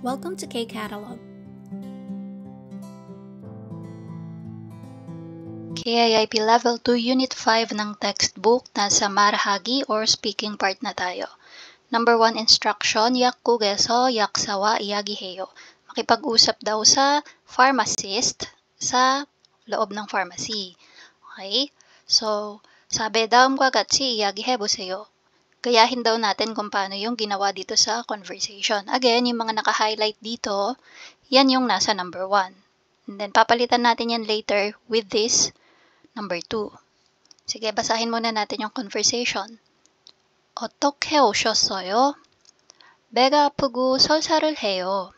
Welcome to K Catalog. KIIP Level 2 Unit 5 ng textbook nasa marahagi or speaking part na tayo. Number 1 instruction, yakugeso, sawa, yagiheyo. Makipag-usap daw sa pharmacist sa loob ng pharmacy. Okay? So, sabe daw mga gatsi yagihebu seyo gayahin daw natin kung paano yung ginawa dito sa conversation. Again, yung mga naka-highlight dito, yan yung nasa number 1. And then, papalitan natin yan later with this number 2. Sige, basahin muna natin yung conversation. 어떻게 오셨어요? 배가 아프고 설사를 해요.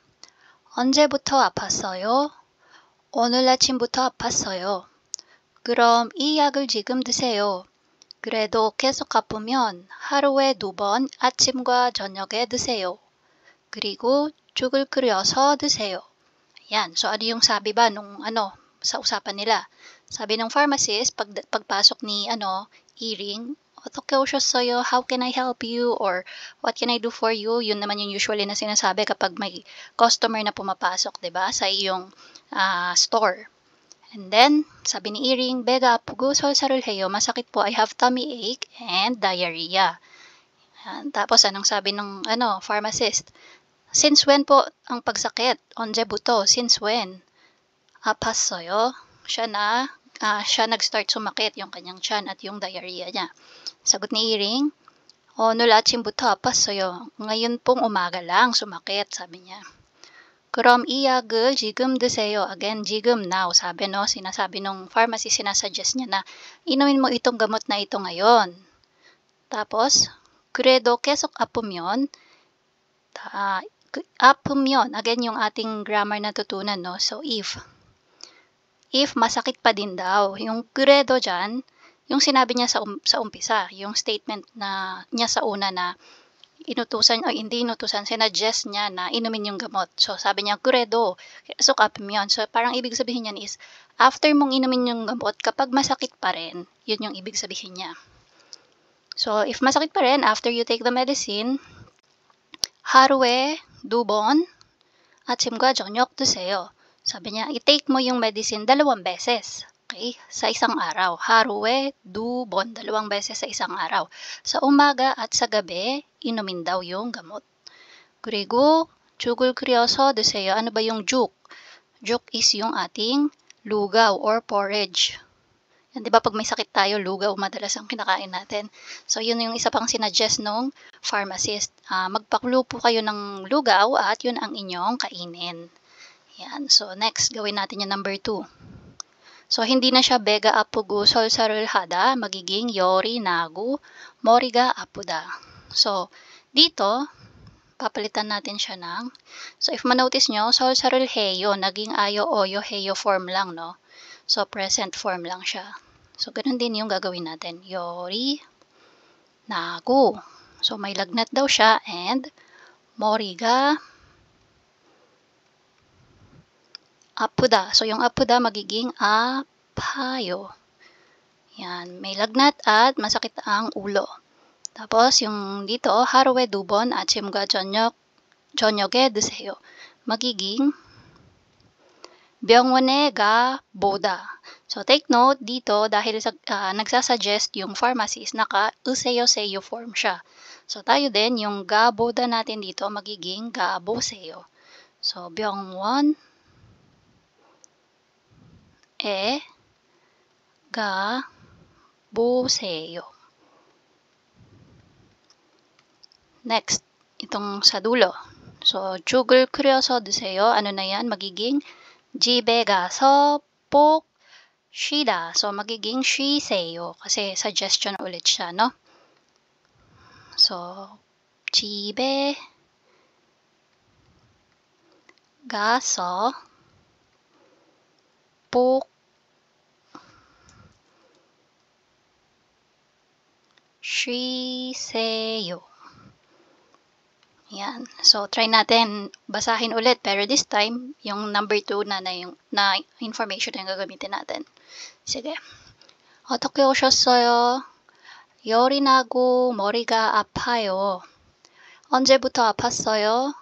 언제부터 아팠어요? 오늘 아침부터 아팠어요. 그럼 i 약을 지금 드세요. 그래도 계속 아프면 하루에 두 번 아침과 저녁에 드세요. 그리고 죽을 끓여서 드세요. Yan. So, ano yung sabi ba nung ano, sa usapan nila? Sabi ng pharmacist, pag, pagpasok ni ano, earring, Otokyo sa'yo, how can I help you? Or what can I do for you? Yun naman yung usually na sinasabi kapag may customer na pumapasok, ba diba? Sa iyong uh, store. And then, sabi ni Iring, Bega, pugusol sa rulheyo, masakit po, I have tummy ache and diarrhea. Yan. Tapos, anong sabi ng ano, pharmacist? Since when po ang pagsakit? Onje buto? Since when? Apas soyo. Siya na, uh, siya nag-start sumakit, yung kanyang chan at yung diarrhea niya. Sagot ni Iring, oh, o nula buto, apas soyo. Ngayon pong umaga lang sumakit, sabi niya. 그럼 이 약을 지금 드세요. Again, 지금 now 사bi no. Sinasabi nung pharmacy, sinasuggest niya na inumin mo itong gamot na ito ngayon. Tapos, credo kesok apum yun. Uh, ah, apum yun. Again, yung ating grammar na tutunan, no? So, if. If masakit pa din daw. Yung credo dyan, yung sinabi niya sa, um, sa umpisa, yung statement na niya sa una na inutusan o hindi inutusan, sinadjust niya na inumin yung gamot. So, sabi niya, kuredo, sukapim yun. So, parang ibig sabihin niyan is, after mong inumin yung gamot, kapag masakit pa rin, yun yung ibig sabihin niya. So, if masakit pa rin, after you take the medicine, harwe, dubon, at simgwa, jonyok to sayo. Sabi niya, i-take mo yung medicine dalawang beses lalaki eh, sa isang araw. Harue, dubon, dalawang beses sa isang araw. Sa umaga at sa gabi, inumin daw yung gamot. Grigo, chugul curioso deseo. Ano ba yung juk? Juk is yung ating lugaw or porridge. Yan, di ba pag may sakit tayo, lugaw madalas ang kinakain natin. So, yun yung isa pang sinuggest nung pharmacist. Uh, ah, magpaklo po kayo ng lugaw at yun ang inyong kainin. Yan. So, next, gawin natin yung number 2. So, hindi na siya Bega Apugusol Sarulhada, magiging Yori Nagu Moriga Apuda. So, dito, papalitan natin siya ng, so if manotice nyo, sol sarul naging ayo oyo heyo form lang, no? So, present form lang siya. So, ganun din yung gagawin natin. Yori, nagu. So, may lagnat daw siya and moriga, apuda. So, yung apuda magiging apayo. Yan, may lagnat at masakit ang ulo. Tapos, yung dito, harwe dubon at simga jonyok, jonyoge deseyo. Magiging byongwone ga boda. So, take note dito dahil uh, nagsasuggest yung pharmacist naka useyo-seyo form siya. So, tayo din, yung ga boda natin dito magiging ga boseyo. So, byongwon e ga boseyo. Next, itong sa dulo. So, 죽을 끓여서 deseyo. Ano na yan? Magiging 집에 가서 복 shida. So, magiging shiseyo. Kasi suggestion ulit siya, no? So, ga so pok 세요. Yan. So, try natin basahin ulit. Pero this time, yung number 2 na, na, yung, na information na yung gagamitin natin. Sige. 어떻게 오셨어요? 열이 나고 머리가 아파요. 언제부터 아팠어요?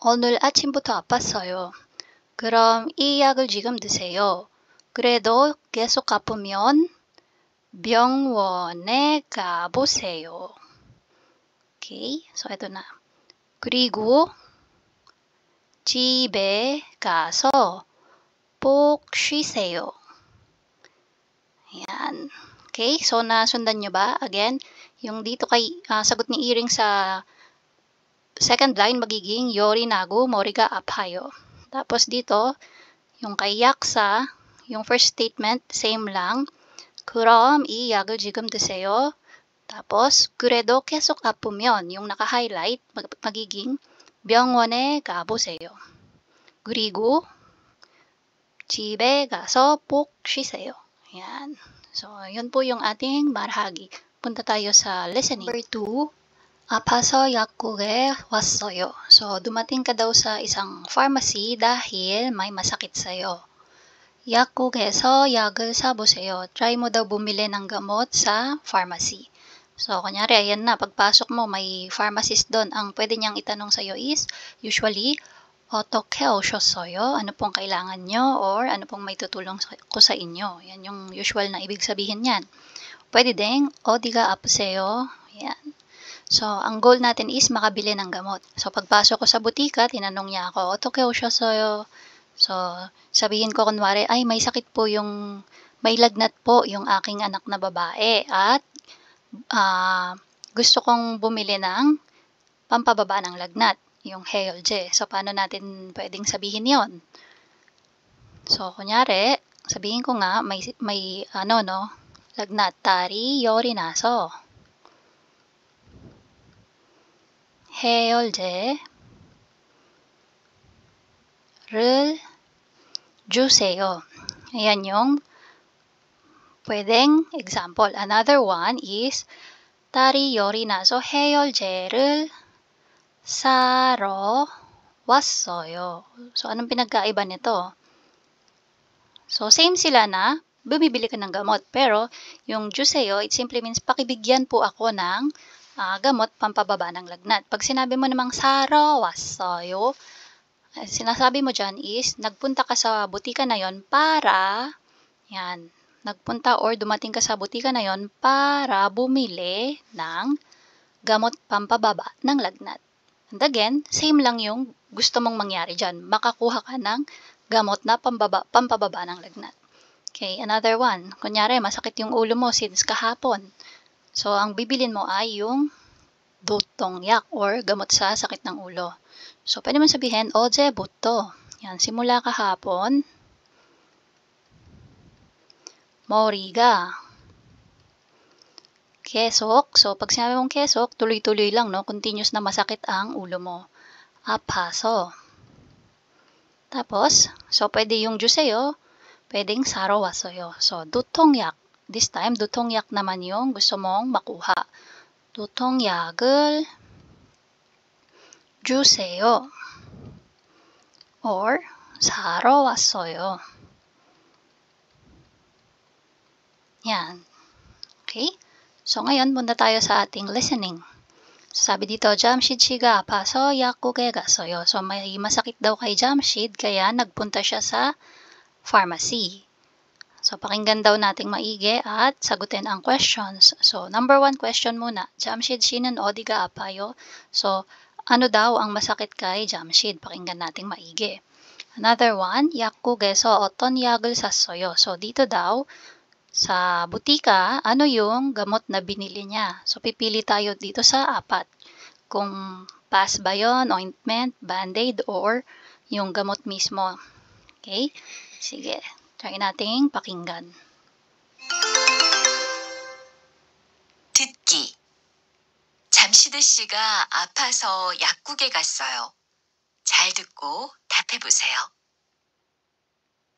오늘 아침부터 아팠어요. 그럼 이 약을 지금 드세요. 그래도 계속 아프면 병원에 가보세요. Okay, so ito na. 그리고 집에 가서 복 쉬세요. Ayan. Okay, so nasundan nyo ba? Again, yung dito kay uh, sagot ni Iring sa second line magiging Yori Nagu Moriga Apayo. Tapos dito, yung kay Yaksa, yung first statement, same lang. 그럼 이 약을 지금 드세요. Tapos, 그래도 계속 아프면 용 naka-highlight mag, magiging 병원에 가보세요. 그리고 집에 가서 복 쉬세요. 얀. So, yun po yung ating marhagi. Punta tayo sa listening. Number 2, 아파서 약국에 왔어요. So, dumating ka daw sa isang pharmacy dahil may masakit sa'yo. 약국에서 약을 사보세요. Try mo daw bumili ng gamot sa pharmacy. So, kunyari, ayan na, pagpasok mo, may pharmacist doon. Ang pwede niyang itanong sa'yo is, usually, otokeo shosoyo, ano pong kailangan nyo, or ano pong may tutulong ko sa inyo. Yan yung usual na ibig sabihin niyan. Pwede ding, odiga apseyo, yan. So, ang goal natin is makabili ng gamot. So, pagpasok ko sa butika, tinanong niya ako, otokeo shosoyo, So, sabihin ko kunwari, ay may sakit po yung, may lagnat po yung aking anak na babae at uh, gusto kong bumili ng pampababa ng lagnat, yung Heol So, paano natin pwedeng sabihin yon So, kunyari, sabihin ko nga, may, may ano no, lagnat, tari, yorinaso. Heol J, Rul Juseo. Ayan yung pwedeng example. Another one is Tari Yori Naso Heyol Jerul Saro Wasoyo. So, anong pinagkaiba nito? So, same sila na bumibili ka ng gamot. Pero, yung juseyo, it simply means pakibigyan po ako ng uh, gamot pampababa ng lagnat. Pag sinabi mo namang Saro Wasoyo, sinasabi mo dyan is, nagpunta ka sa butika na yon para, yan, nagpunta or dumating ka sa butika na yon para bumili ng gamot pampababa ng lagnat. And again, same lang yung gusto mong mangyari dyan. Makakuha ka ng gamot na pambaba, pampababa ng lagnat. Okay, another one. Kunyari, masakit yung ulo mo since kahapon. So, ang bibilin mo ay yung butongyak or gamot sa sakit ng ulo. So, pwede man sabihin, oje, buto. Yan, simula kahapon. Moriga. Kesok. So, pag sinabi mong kesok, tuloy-tuloy lang, no? Continuous na masakit ang ulo mo. Apaso. Tapos, so pwede yung juseyo, pwedeng sarawasoyo. So, dutongyak. This time, dutongyak naman yung gusto mong makuha. 보통약을 주세요. or 사러 왔어요. Yan. Okay? So, ngayon, muna tayo sa ating listening. So, sabi dito, Jamshid ga paso yakuge gasoyo. So, may masakit daw kay Jamshid, kaya nagpunta siya sa pharmacy. So, pakinggan daw nating maigi at sagutin ang questions. So, number one question muna. Jamshid, Shinan Odiga apayo? So, ano daw ang masakit kay Jamshid? Pakinggan nating maigi. Another one, yakku geso oton yagul sasoyo. So, dito daw, sa butika, ano yung gamot na binili niya? So, pipili tayo dito sa apat. Kung pass ba yon, ointment, band-aid, or yung gamot mismo. Okay? Sige. Try nating pakinggan. 듣기 잠시드 씨가 아파서 약국에 갔어요. 잘 듣고 답해보세요.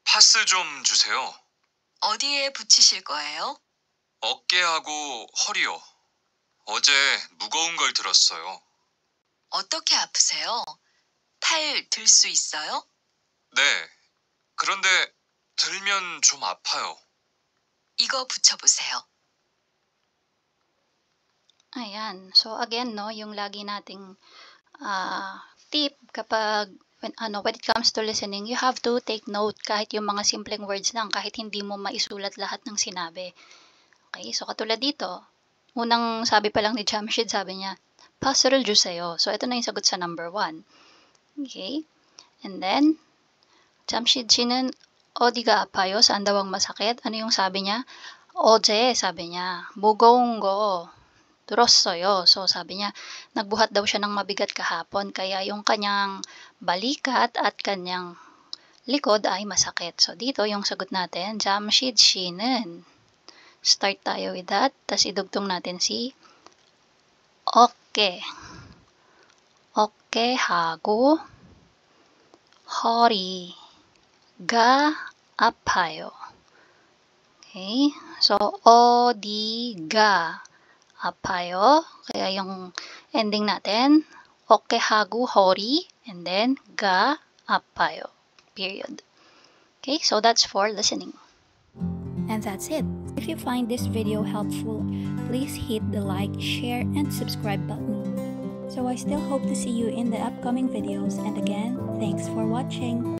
파스 좀 주세요. 어디에 붙이실 거예요? 어깨하고 허리요. 어제 무거운 걸 들었어요. 어떻게 아프세요? 팔 들 수 있어요? 네. 그런데 들면 좀 아파요. 이거 붙여보세요. Ayan. So, again, no, yung lagi nating uh, tip kapag when, ano, when it comes to listening, you have to take note kahit yung mga simpleng words lang, kahit hindi mo maisulat lahat ng sinabi. Okay, so katulad dito, unang sabi pa lang ni Jamshid, sabi niya, pastoral juice sa'yo. So, ito na yung sagot sa number one. Okay, and then, Jamshid Shinan o di ka, payo, saan daw ang masakit? Ano yung sabi niya? Oje, sabi niya. Bugonggo. Drossoyo. So, sabi niya, nagbuhat daw siya ng mabigat kahapon. Kaya yung kanyang balikat at kanyang likod ay masakit. So, dito yung sagot natin, Jamshid Shinen. Start tayo with that. Tapos idugtong natin si Okay. 어깨, 어깨하고 Hori. apayo, Okay? So, o, di, ga, apayo. Kaya yung ending natin, okehagu hori, and then ga, apayo. Period. Okay, so that's for listening. And that's it. If you find this video helpful, please hit the like, share, and subscribe button. So I still hope to see you in the upcoming videos and again, thanks for watching.